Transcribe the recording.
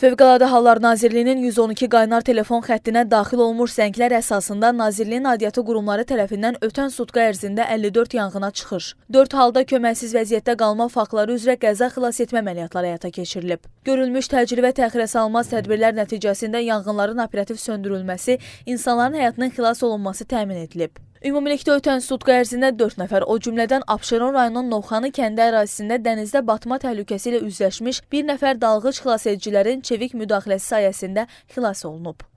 Fövqəladə Hallar Nazirliyinin 112 qaynar telefon xəttinə daxil olmuş zənglər əsasında Nazirliyin aidiyyatı qurumları tərəfindən ötən sutqa ərzində 54 yanğına çıxış, 4 halda köməksiz vəziyyətdə qalma faktları üzrə qəza xilas etmə əməliyyatları həyata keçirilib. Görülmüş təcili və təxirəsalmaz tədbirlər nəticəsində yanğınların operativ söndürülməsi, insanların həyatının xilas olunması təmin edilib. Ümumilikdə ötən sutqa ərzində 4 nəfər, o cümlədən Abşeron rayonunun Novxanı kəndi ərazisində dənizdə batma təhlükəsi ilə üzləşmiş bir nəfər dalğıc xilasedicilərin çevik müdaxiləsi sayəsində xilas olunub.